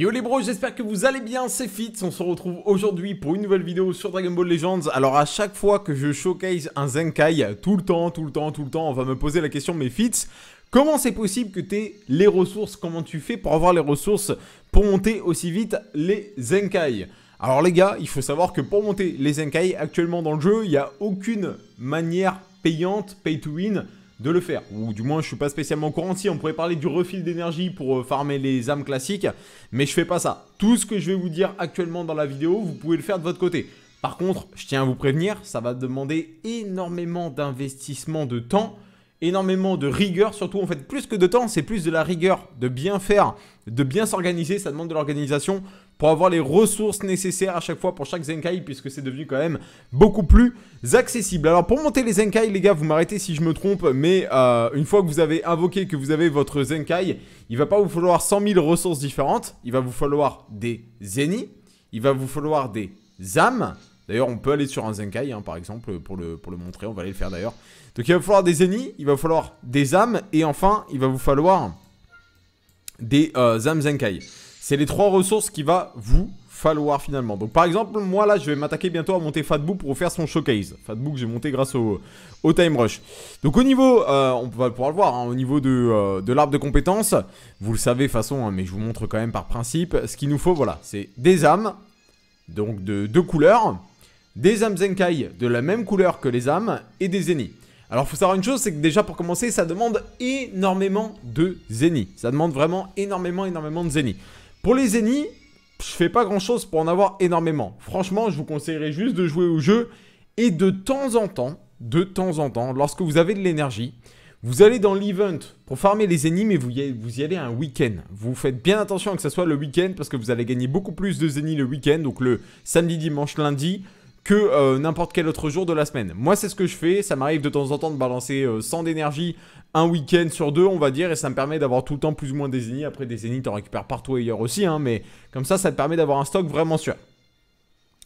Yo les bros, j'espère que vous allez bien, c'est Fitz, on se retrouve aujourd'hui pour une nouvelle vidéo sur Dragon Ball Legends. Alors à chaque fois que je showcase un Zenkai, tout le temps, tout le temps, tout le temps, on va me poser la question, mais Fitz, comment c'est possible que tu aies les ressources Comment tu fais pour avoir les ressources pour monter aussi vite les Zenkai Alors les gars, il faut savoir que pour monter les Zenkai, actuellement dans le jeu, il n'y a aucune manière payante, pay to win, de le faire. Ou du moins, je suis pas spécialement courant. Si, on pourrait parler du refil d'énergie pour euh, farmer les âmes classiques, mais je fais pas ça. Tout ce que je vais vous dire actuellement dans la vidéo, vous pouvez le faire de votre côté. Par contre, je tiens à vous prévenir, ça va demander énormément d'investissement de temps, énormément de rigueur, surtout en fait plus que de temps, c'est plus de la rigueur, de bien faire, de bien s'organiser, ça demande de l'organisation pour avoir les ressources nécessaires à chaque fois pour chaque Zenkai, puisque c'est devenu quand même beaucoup plus accessible. Alors pour monter les Zenkai, les gars, vous m'arrêtez si je me trompe, mais euh, une fois que vous avez invoqué, que vous avez votre Zenkai, il va pas vous falloir 100 000 ressources différentes, il va vous falloir des Zeni, il va vous falloir des ZAM, D'ailleurs, on peut aller sur un Zenkai, hein, par exemple, pour le, pour le montrer. On va aller le faire d'ailleurs. Donc, il va falloir des Zeni, il va falloir des âmes, et enfin, il va vous falloir des euh, Zenkai. C'est les trois ressources qui va vous falloir finalement. Donc par exemple, moi là, je vais m'attaquer bientôt à monter Fatbook pour faire son showcase. Fatbook, j'ai monté grâce au, au, Time Rush. Donc au niveau, euh, on va pouvoir le voir, hein, au niveau euh, de, l'arbre de compétences, vous le savez de façon, hein, mais je vous montre quand même par principe, ce qu'il nous faut, voilà, c'est des âmes, donc de deux couleurs, des âmes Zenkai de la même couleur que les âmes, et des Zeni. Alors il faut savoir une chose, c'est que déjà pour commencer, ça demande énormément de Zeni. Ça demande vraiment énormément, énormément de Zeni. Pour les ennemis, je fais pas grand chose pour en avoir énormément. Franchement, je vous conseillerais juste de jouer au jeu et de temps en temps, de temps en temps, lorsque vous avez de l'énergie, vous allez dans l'event pour farmer les ennemis, mais vous y, allez, un week-end. Vous faites bien attention que ce soit le week-end parce que vous allez gagner beaucoup plus de zéniths le week-end, donc le samedi, dimanche, lundi, que euh, n'importe quel autre jour de la semaine. Moi, c'est ce que je fais. Ça m'arrive de temps en temps de balancer sans euh, 100 d'énergie un week-end sur deux, on va dire, et ça me permet d'avoir tout le temps plus ou moins des ennemis. Après, des zéniths, t'en récupères partout ailleurs aussi, hein, mais comme ça, ça te permet d'avoir un stock vraiment sûr.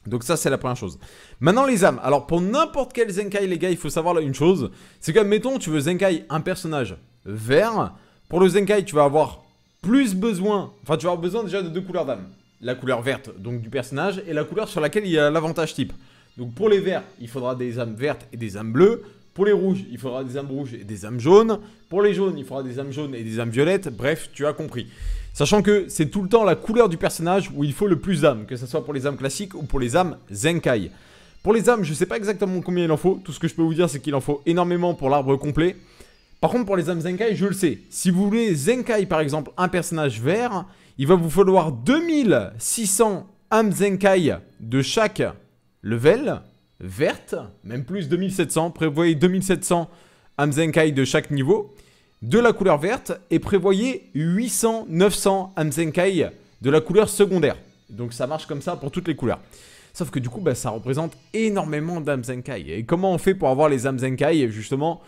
Donc ça c'est la première chose. Maintenant les âmes. Alors pour n'importe quel Zenkai les gars, il faut savoir là une chose, c'est que, mettons, tu veux Zenkai un personnage vert, pour le Zenkai tu vas avoir plus besoin, enfin tu vas avoir besoin déjà de deux couleurs d'âme la couleur verte donc du personnage et la couleur sur laquelle il y a l'avantage type. Donc pour les verts, il faudra des âmes vertes et des âmes bleues. Pour les rouges, il faudra des âmes rouges et des âmes jaunes. Pour les jaunes, il faudra des âmes jaunes et des âmes violettes. Bref, tu as compris. Sachant que c'est tout le temps la couleur du personnage où il faut le plus d'âmes, que ce soit pour les âmes classiques ou pour les âmes Zenkai. Pour les âmes, je ne sais pas exactement combien il en faut. Tout ce que je peux vous dire, c'est qu'il en faut énormément pour l'arbre complet. Par contre, pour les âmes Zenkai, je le sais. Si vous voulez Zenkai, par exemple, un personnage vert, il va vous falloir 2600 Amzenkai de chaque level verte, même plus 2700. Prévoyez 2700 Amzenkai de chaque niveau de la couleur verte et prévoyez 800-900 Amzenkai de la couleur secondaire. Donc ça marche comme ça pour toutes les couleurs. Sauf que du coup, bah, ça représente énormément d'Amzenkai. Et comment on fait pour avoir les Amzenkai Justement,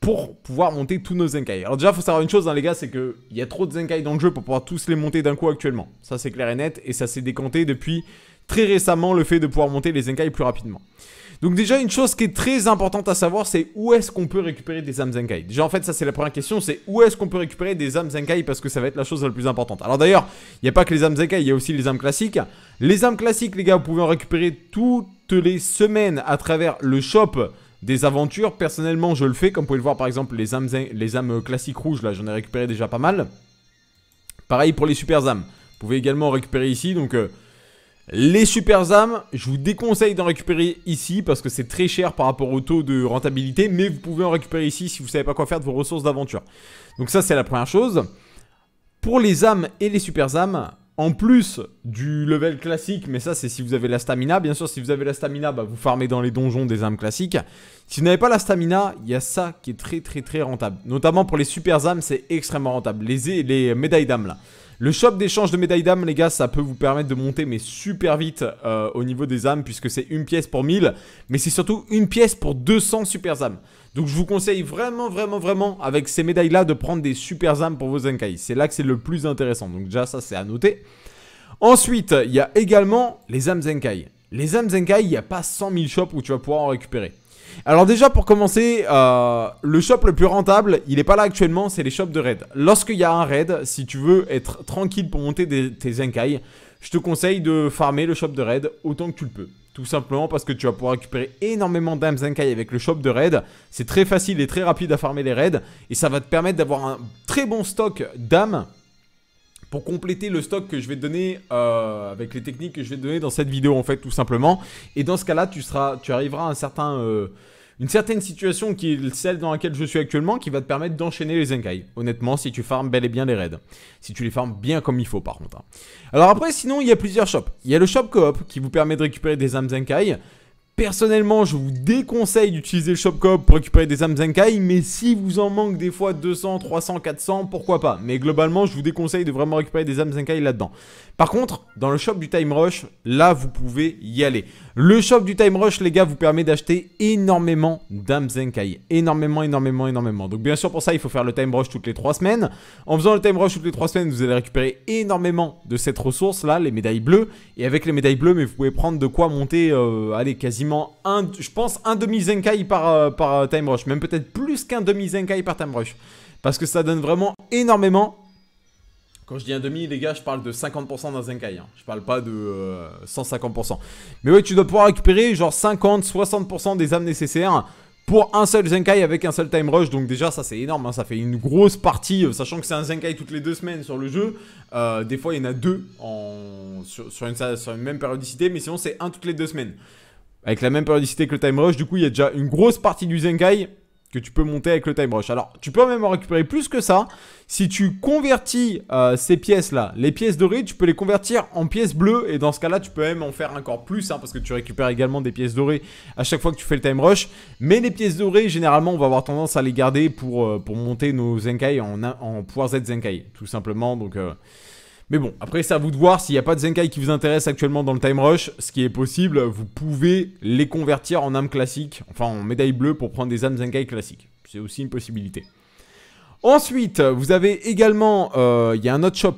pour pouvoir monter tous nos Zenkai. Alors déjà, faut savoir une chose, hein, les gars, c'est qu'il y a trop de Zenkai dans le jeu pour pouvoir tous les monter d'un coup actuellement. Ça, c'est clair et net, et ça s'est décanté depuis très récemment le fait de pouvoir monter les Zenkai plus rapidement. Donc déjà, une chose qui est très importante à savoir, c'est où est-ce qu'on peut récupérer des âmes Zenkai. Déjà, en fait, ça, c'est la première question, c'est où est-ce qu'on peut récupérer des âmes Zenkai, parce que ça va être la chose la plus importante. Alors d'ailleurs, il n'y a pas que les âmes Zenkai, il y a aussi les âmes classiques. Les âmes classiques, les gars, vous pouvez en récupérer toutes les semaines à travers le shop des aventures. Personnellement, je le fais, comme vous pouvez le voir, par exemple, les âmes, les âmes euh, classiques rouges, là, j'en ai récupéré déjà pas mal. Pareil pour les super âmes. Vous pouvez également en récupérer ici, donc... Euh, les super âmes, je vous déconseille d'en récupérer ici parce que c'est très cher par rapport au taux de rentabilité, mais vous pouvez en récupérer ici si vous savez pas quoi faire de vos ressources d'aventure. Donc ça c'est la première chose. Pour les âmes et les super âmes, en plus du level classique, mais ça c'est si vous avez la stamina, bien sûr si vous avez la stamina, bah, vous farmez dans les donjons des âmes classiques. Si vous n'avez pas la stamina, il y a ça qui est très très très rentable. Notamment pour les super âmes, c'est extrêmement rentable. Les, les médailles d'âmes là. Le shop d'échange de médailles d'âme, les gars, ça peut vous permettre de monter, mais super vite euh, au niveau des âmes, puisque c'est une pièce pour 1000, mais c'est surtout une pièce pour 200 super âmes. Donc je vous conseille vraiment, vraiment, vraiment, avec ces médailles-là, de prendre des super âmes pour vos Zenkai. C'est là que c'est le plus intéressant. Donc déjà, ça, c'est à noter. Ensuite, il y a également les âmes Zenkai. Les âmes Zenkai, il n'y a pas 100 000 shops où tu vas pouvoir en récupérer. Alors déjà pour commencer, euh, le shop le plus rentable, il n'est pas là actuellement, c'est les shops de raid. Lorsqu'il y a un raid, si tu veux être tranquille pour monter tes Zenkai, je te conseille de farmer le shop de raid autant que tu le peux. Tout simplement parce que tu vas pouvoir récupérer énormément d'âmes Zenkai avec le shop de raid. C'est très facile et très rapide à farmer les raids. Et ça va te permettre d'avoir un très bon stock d'âmes pour compléter le stock que je vais te donner euh, avec les techniques que je vais te donner dans cette vidéo en fait tout simplement. Et dans ce cas-là, tu, seras, tu arriveras à un certain, euh, une certaine situation qui est celle dans laquelle je suis actuellement qui va te permettre d'enchaîner les Zenkai. Honnêtement, si tu farmes bel et bien les raids. Si tu les farmes bien comme il faut par contre. Hein. Alors après, sinon, il y a plusieurs shops. Il y a le shop coop qui vous permet de récupérer des âmes Zenkai. Personnellement, je vous déconseille d'utiliser le shop coop pour récupérer des âmes Zenkai, mais si vous en manque des fois 200, 300, 400, pourquoi pas. Mais globalement, je vous déconseille de vraiment récupérer des âmes Zenkai là-dedans. Par contre, dans le shop du Time Rush, là, vous pouvez y aller. Le shop du Time Rush, les gars, vous permet d'acheter énormément d'âmes Zenkai. Énormément, énormément, énormément. Donc bien sûr, pour ça, il faut faire le Time Rush toutes les 3 semaines. En faisant le Time Rush toutes les 3 semaines, vous allez récupérer énormément de cette ressource-là, les médailles bleues. Et avec les médailles bleues, vous pouvez prendre de quoi monter, euh, allez, quasiment un, je pense un demi Zenkai par, euh, par euh, Time Rush. Même peut-être plus qu'un demi Zenkai par Time Rush. Parce que ça donne vraiment énormément. Quand je dis un demi, les gars, je parle de 50% d'un Zenkai. Hein. Je parle pas de 150%. Euh, mais ouais, tu dois pouvoir récupérer genre 50-60% des âmes nécessaires pour un seul Zenkai avec un seul time rush. Donc déjà ça c'est énorme, hein. ça fait une grosse partie, sachant que c'est un Zenkai toutes les deux semaines sur le jeu. des fois il y en a deux en... sur, une, même périodicité, mais sinon c'est un toutes les deux semaines avec la même périodicité que le time rush. Du coup, il y a déjà une grosse partie du Zenkai que tu peux monter avec le time rush. Alors, tu peux même en récupérer plus que ça. Si tu convertis euh, ces pièces-là, les pièces dorées, tu peux les convertir en pièces bleues. Et dans ce cas-là, tu peux même en faire encore plus, hein, parce que tu récupères également des pièces dorées à chaque fois que tu fais le time rush. Mais les pièces dorées, généralement, on va avoir tendance à les garder pour, euh, pour monter nos Zenkai en, en pouvoir Z Zenkai, tout simplement. Donc... Euh, mais bon, après, c'est à vous de voir. S'il n'y a pas de Zenkai qui vous intéresse actuellement dans le Time Rush, ce qui est possible, vous pouvez les convertir en âmes classiques, enfin en médaille bleue pour prendre des âmes Zenkai classiques. C'est aussi une possibilité. Ensuite, vous avez également, euh, il y a un autre shop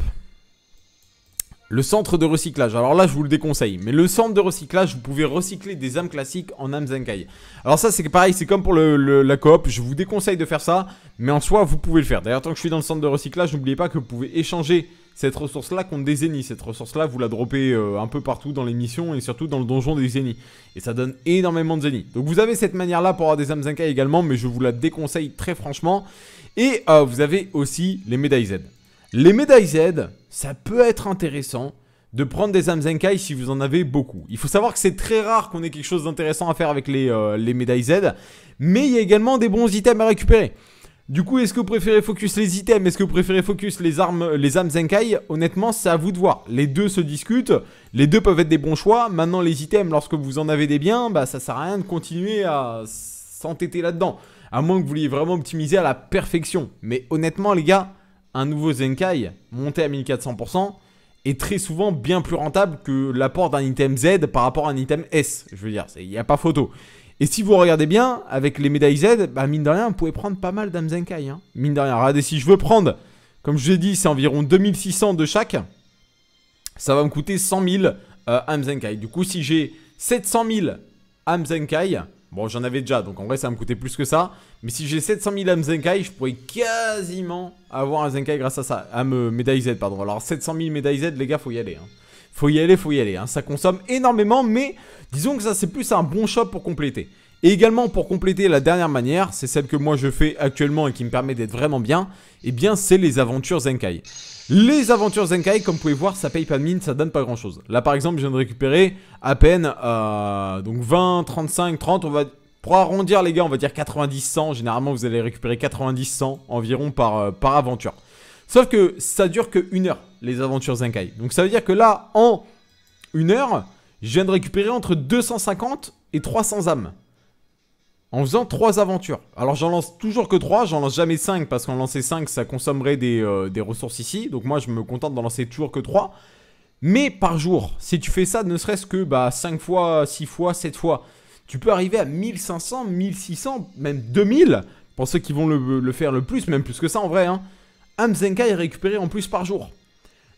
le centre de recyclage, alors là je vous le déconseille, mais le centre de recyclage, vous pouvez recycler des âmes classiques en âmes zenkai. Alors ça c'est pareil, c'est comme pour la coop, je vous déconseille de faire ça, mais en soi vous pouvez le faire. D'ailleurs tant que je suis dans le centre de recyclage, n'oubliez pas que vous pouvez échanger cette ressource-là contre des zénis. Cette ressource-là, vous la dropez euh, un peu partout dans les missions et surtout dans le donjon des zénies. Et ça donne énormément de zénis. Donc vous avez cette manière-là pour avoir des âmes zenkai également, mais je vous la déconseille très franchement. Et euh, vous avez aussi les médailles Z. Les médailles Z, ça peut être intéressant de prendre des Amzenkai si vous en avez beaucoup. Il faut savoir que c'est très rare qu'on ait quelque chose d'intéressant à faire avec les, euh, médailles Z, mais il y a également des bons items à récupérer. Du coup, est-ce que vous préférez focus les items Est-ce que vous préférez focus les armes, les Zenkai Honnêtement, c'est à vous de voir. Les deux se discutent, les deux peuvent être des bons choix. Maintenant, les items, lorsque vous en avez des biens, bah ça sert à rien de continuer à s'entêter là-dedans. À moins que vous vouliez vraiment optimiser à la perfection. Mais honnêtement, les gars, un nouveau Zenkai monté à 1400% est très souvent bien plus rentable que l'apport d'un item Z par rapport à un item S. Je veux dire, il n'y a pas photo. Et si vous regardez bien, avec les médailles Z, bah, mine de rien, vous pouvez prendre pas mal d'Amzenkai. Hein. Mine de rien, regardez, si je veux prendre, comme je l'ai dit, c'est environ 2600 de chaque, ça va me coûter 100 000 Amzenkai. Du coup, si j'ai 700 000 Amzenkai, Bon, j'en avais déjà, donc en vrai, ça va me coûtait plus que ça. Mais si j'ai 700 000 âmes Zenkai, je pourrais quasiment avoir un Zenkai grâce à ça. me médaille Z, pardon. Alors, 700 000 médailles Z, les gars, faut y aller. Hein. Faut y aller, faut y aller. Hein. Ça consomme énormément, mais disons que ça, c'est plus un bon shop pour compléter. Et également, pour compléter la dernière manière, c'est celle que moi je fais actuellement et qui me permet d'être vraiment bien, et eh bien, c'est les aventures Zenkai. Les aventures Zenkai, comme vous pouvez voir, ça paye pas de mine, ça donne pas grand chose. Là par exemple, je viens de récupérer à peine euh, donc 20, 35, 30, on va... Pour arrondir les gars, on va dire 90-100, généralement vous allez récupérer 90-100 environ par, euh, par aventure. Sauf que ça dure que une heure, les aventures Zenkai. Donc ça veut dire que là, en une heure, je viens de récupérer entre 250 et 300 âmes en faisant trois aventures. Alors j'en lance toujours que trois, j'en lance jamais 5. parce qu'en lancer 5, ça consommerait euh, des, ressources ici. Donc moi je me contente d'en lancer toujours que trois. Mais par jour, si tu fais ça ne serait-ce que bah, 5 fois, 6 fois, 7 fois, tu peux arriver à 1500, 1600, même 2000 pour ceux qui vont le, faire le plus, même plus que ça en vrai. Hein. Amzenka est récupéré en plus par jour.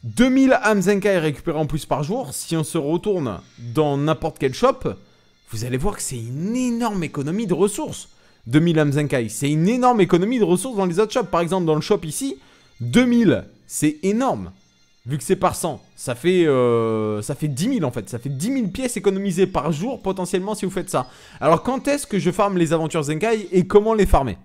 2000 Amzenka est récupéré en plus par jour. Si on se retourne dans n'importe quel shop, vous allez voir que c'est une énorme économie de ressources. 2000 Amzenkai, c'est une énorme économie de ressources dans les autres shops. Par exemple, dans le shop ici, 2000, c'est énorme. Vu que c'est par 100, ça fait, euh, ça fait 10 000 en fait. Ça fait 10 000 pièces économisées par jour potentiellement si vous faites ça. Alors quand est-ce que je farme les aventures Zenkai et comment les farmer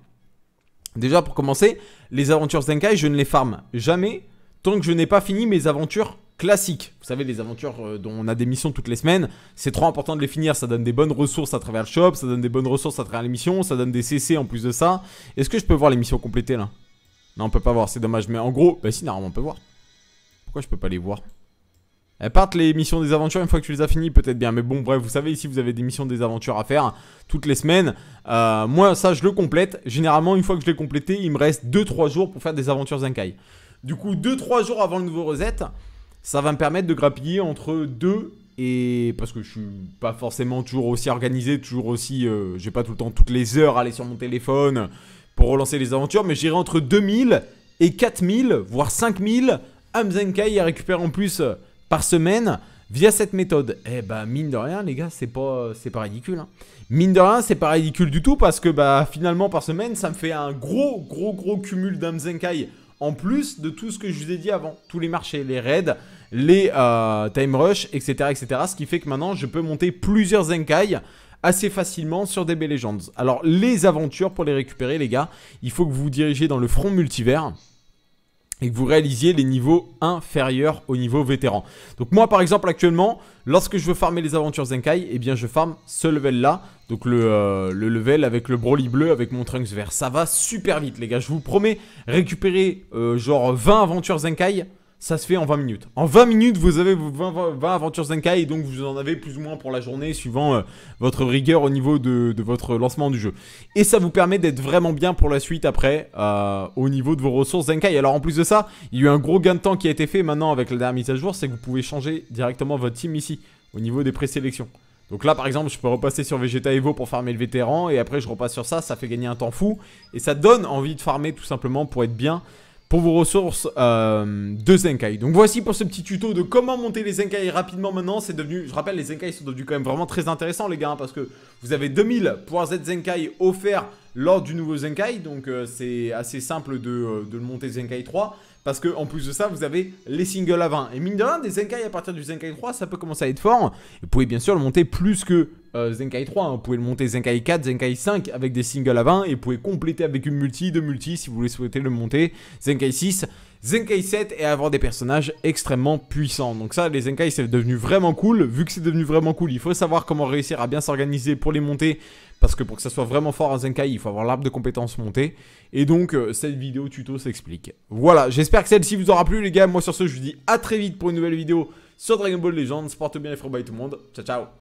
Déjà pour commencer, les aventures Zenkai, je ne les farme jamais tant que je n'ai pas fini mes aventures classique, Vous savez, les aventures euh, dont on a des missions toutes les semaines, c'est trop important de les finir. Ça donne des bonnes ressources à travers le shop, ça donne des bonnes ressources à travers les missions, ça donne des CC en plus de ça. Est-ce que je peux voir les missions complétées là Non, on peut pas voir, c'est dommage. Mais en gros, bah si, normalement on peut voir. Pourquoi je peux pas les voir elles eh, partent les missions des aventures une fois que tu les as finies, peut-être bien. Mais bon, bref, vous savez, ici vous avez des missions des aventures à faire toutes les semaines. Euh, moi, ça, je le complète. Généralement, une fois que je l'ai complété, il me reste 2-3 jours pour faire des aventures Zenkai. Du coup, 2-3 jours avant le nouveau reset, ça va me permettre de grappiller entre 2 et parce que je suis pas forcément toujours aussi organisé, toujours aussi, euh, j'ai pas tout le temps toutes les heures à aller sur mon téléphone pour relancer les aventures, mais j'irai entre 2000 et 4000, voire 5000 Amzenkai à récupérer en plus euh, par semaine via cette méthode. Eh bah mine de rien les gars, c'est pas c'est pas ridicule. Hein. Mine de rien, c'est pas ridicule du tout parce que bah finalement par semaine, ça me fait un gros gros gros cumul d'Amzenkai en plus de tout ce que je vous ai dit avant, tous les marchés, les raids, les euh, time rush, etc., etc. Ce qui fait que maintenant, je peux monter plusieurs Zenkai assez facilement sur DB Legends. Alors, les aventures, pour les récupérer, les gars, il faut que vous vous dirigez dans le front multivers et que vous réalisiez les niveaux inférieurs au niveau vétéran. Donc moi par exemple actuellement, lorsque je veux farmer les aventures Zenkai, eh bien je farme ce level là, donc euh, le, level avec le Broly bleu, avec mon Trunks vert. Ça va super vite les gars, je vous promets, récupérer euh, genre 20 aventures Zenkai, ça se fait en 20 minutes. En 20 minutes, vous avez 20, aventures Zenkai donc vous en avez plus ou moins pour la journée suivant euh, votre rigueur au niveau de, votre lancement du jeu. Et ça vous permet d'être vraiment bien pour la suite après euh, au niveau de vos ressources Zenkai. Alors en plus de ça, il y a eu un gros gain de temps qui a été fait maintenant avec la dernière mise à jour, c'est que vous pouvez changer directement votre team ici au niveau des présélections. Donc là par exemple je peux repasser sur Vegeta Evo pour farmer le vétéran et après je repasse sur ça, ça fait gagner un temps fou et ça donne envie de farmer tout simplement pour être bien pour vos ressources euh, de Zenkai. Donc voici pour ce petit tuto de comment monter les Zenkai rapidement maintenant. C'est devenu, je rappelle, les Zenkai sont devenus quand même vraiment très intéressants les gars, hein, parce que vous avez 2000 pouvoirs Z Zenkai offerts lors du nouveau Zenkai, donc euh, c'est assez simple de, euh, de, monter Zenkai 3. Parce que en plus de ça, vous avez les singles à 20. Et mine de rien, des Zenkai à partir du Zenkai 3, ça peut commencer à être fort. vous pouvez bien sûr le monter plus que euh, Zenkai 3. Hein. Vous pouvez le monter Zenkai 4, Zenkai 5 avec des singles à 20. Et vous pouvez compléter avec une multi, de multi si vous voulez souhaiter le monter. Zenkai 6. Zenkai 7 et avoir des personnages extrêmement puissants. Donc ça, les Zenkai, c'est devenu vraiment cool. Vu que c'est devenu vraiment cool, il faut savoir comment réussir à bien s'organiser pour les monter. Parce que pour que ça soit vraiment fort en Zenkai, il faut avoir l'arbre de compétences monté. Et donc, euh, cette vidéo tuto s'explique. Voilà, j'espère que celle-ci vous aura plu, les gars. Moi, sur ce, je vous dis à très vite pour une nouvelle vidéo sur Dragon Ball Legends. Porte bien les bye tout le monde. Ciao, ciao